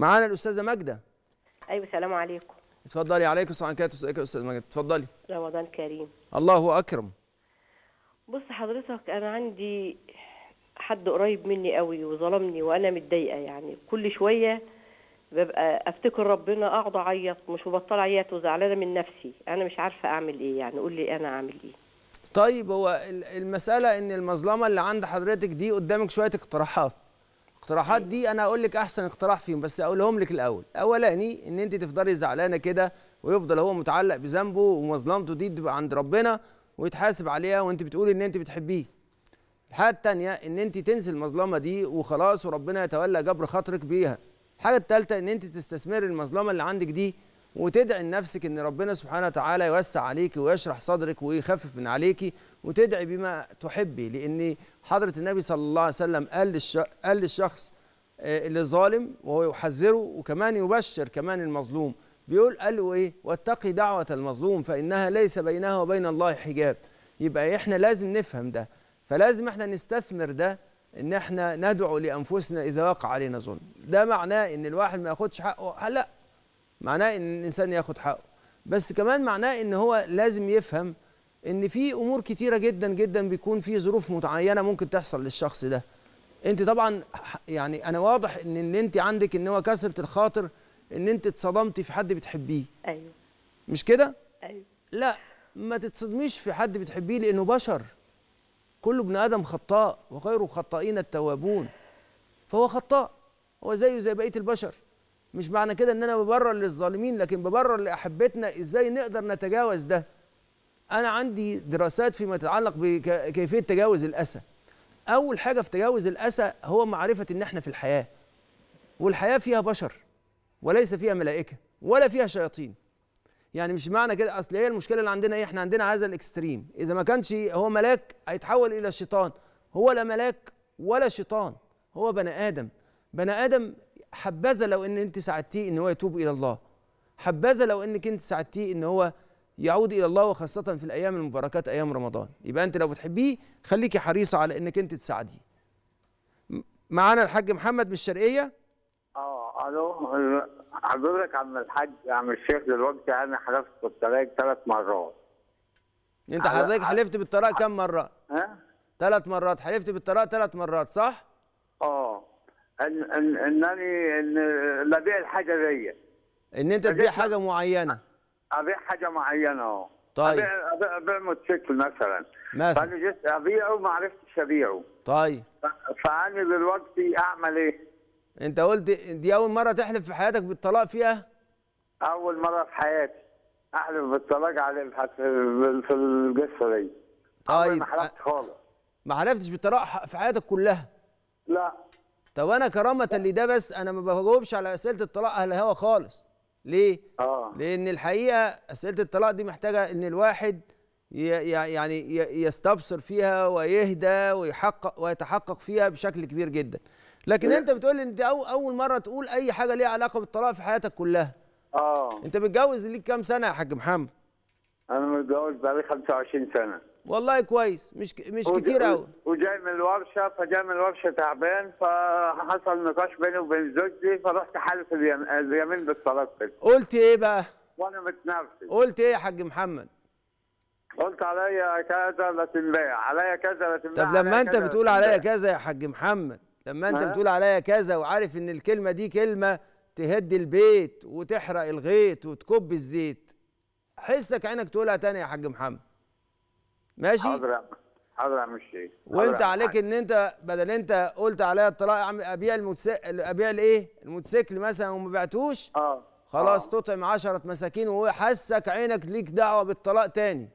معانا الاستاذه ماجده ايوه السلام عليكم اتفضلي عليكم السلام عليكم يا استاذه ماجده اتفضلي رمضان كريم الله اكرم بص حضرتك انا عندي حد قريب مني قوي وظلمني وانا متضايقه يعني كل شويه ببقى افتكر ربنا اقعد اعيط مش مبطله اعيط وزعلانه من نفسي انا مش عارفه اعمل ايه يعني قول لي انا اعمل ايه طيب هو المساله ان المظلمه اللي عند حضرتك دي قدامك شويه اقتراحات الاقتراحات دي انا اقول لك احسن اقتراح فيهم بس اقولهم لك الاول اولاني ان انت تفضلي زعلانه كده ويفضل هو متعلق بذنبه ومظلمته دي تبقى عند ربنا ويتحاسب عليها وانت بتقولي ان انت بتحبيه الحاجه الثانيه ان انت تنسي المظلمه دي وخلاص وربنا يتولى جبر خاطرك بيها الحاجه الثالثه ان انت تستثمر المظلمه اللي عندك دي وتدعي لنفسك ان ربنا سبحانه وتعالى يوسع عليك ويشرح صدرك ويخفف من عليك وتدعي بما تحبي لان حضره النبي صلى الله عليه وسلم قال للش... قال للشخص آه، اللي ظالم وهو يحذره وكمان يبشر كمان المظلوم بيقول قال له ايه واتقي دعوه المظلوم فانها ليس بينها وبين الله حجاب يبقى احنا لازم نفهم ده فلازم احنا نستثمر ده ان احنا ندعو لانفسنا اذا وقع علينا ظلم ده معناه ان الواحد ما ياخدش حقه لا معناه ان الانسان ياخد حقه بس كمان معناه ان هو لازم يفهم ان في امور كتيره جدا جدا بيكون في ظروف معينه ممكن تحصل للشخص ده انت طبعا يعني انا واضح ان ان انت عندك ان هو كسره الخاطر ان انت اتصدمتي في حد بتحبيه ايوه مش كده ايوه لا ما تتصدميش في حد بتحبيه لانه بشر كل ابن ادم خطاء وخير الخطائين التوابون فهو خطاء هو زيه زي بقيه البشر مش معنى كده ان انا ببرر للظالمين لكن ببرر لاحبتنا ازاي نقدر نتجاوز ده انا عندي دراسات فيما يتعلق بكيفيه تجاوز الاسى اول حاجه في تجاوز الاسى هو معرفه ان احنا في الحياه والحياه فيها بشر وليس فيها ملائكه ولا فيها شياطين يعني مش معنى كده اصل هي المشكله اللي عندنا ايه احنا عندنا هذا الاكستريم اذا ما كانش هو ملاك هيتحول الى شيطان هو لا ملاك ولا شيطان هو بني ادم بني ادم حبذا لو ان انت ساعدتيه ان هو يتوب الى الله حبذا لو انك انت ساعدتيه ان هو يعود الى الله وخاصه في الايام المباركات ايام رمضان يبقى انت لو بتحبيه خليكي حريصه على انك انت تساعديه معانا الحاج محمد من الشرقيه اه الو حضرتك عم الحاج عم الشيخ دلوقتي انا حلفت بالطلاق ثلاث مرات انت حضرتك حلفت بالطلاق كم مره ها ثلاث مرات حلفت بالطلاق ثلاث مرات صح ان ان انني ان اللي ابيع الحاجه دي ان انت تبيع حاجه معينه ابيع حاجه معينه اه طيب ابيع ابيع, أبيع موتوسيكل مثلا مثلا فانا جيت ابيعه ما عرفتش ابيعه طيب فانا دلوقتي اعمل ايه؟ انت قلت دي اول مره تحلف في حياتك بالطلاق فيها؟ اول مره في حياتي احلف بالطلاق على في القصه دي طيب ما حلفتش خالص ما حلفتش بالطلاق في حياتك كلها طب انا كرامه لده بس انا ما بجاوبش على اسئله الطلاق اهل الهوى خالص ليه آه. لان الحقيقه اسئله الطلاق دي محتاجه ان الواحد يعني يستبصر فيها ويهدى ويحقق ويتحقق فيها بشكل كبير جدا لكن إيه؟ انت بتقول لي دي اول مره تقول اي حاجه ليها علاقه بالطلاق في حياتك كلها اه انت متجوز ليك كام سنه يا حاج محمد انا متجوز بقالي 25 سنه والله كويس مش مش كتير قوي وجاي من الورشه فجاي من الورشه تعبان فحصل نقاش بيني وبين زوجتي فرحت حالف اليمين بالتلقي قلت ايه بقى؟ وانا متنرفز قلت ايه يا حاج محمد؟ قلت عليا كذا لا تنباع عليا كذا لا تنباع طب لما انت بتقول عليا كذا يا حاج محمد لما انت بتقول عليا كذا وعارف ان الكلمه دي كلمه تهد البيت وتحرق الغيط وتكب الزيت حسك عينك تقولها تاني يا حاج محمد ماشي حاضر حاضر يا عم الشيخ وانت عليك ان انت بدل انت قلت عليا الطلاق ابيع الموتوسيكل ابيع الايه الموتوسيكل مثلا وما بعتوش اه خلاص آه. تطعم 10 مساكين وحاسك عينك ليك دعوه بالطلاق تاني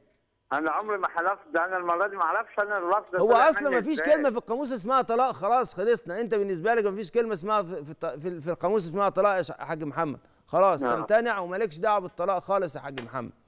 انا عمري ما حلفت ده انا المره دي ما اعرفش انا اللفظ هو اصلا ما فيش كلمه في القاموس اسمها طلاق خلاص خلصنا انت بالنسبه لك ما فيش كلمه اسمها في في القاموس اسمها طلاق يا حاج محمد خلاص آه. تمتنع ومالكش دعوه بالطلاق خالص يا حاج محمد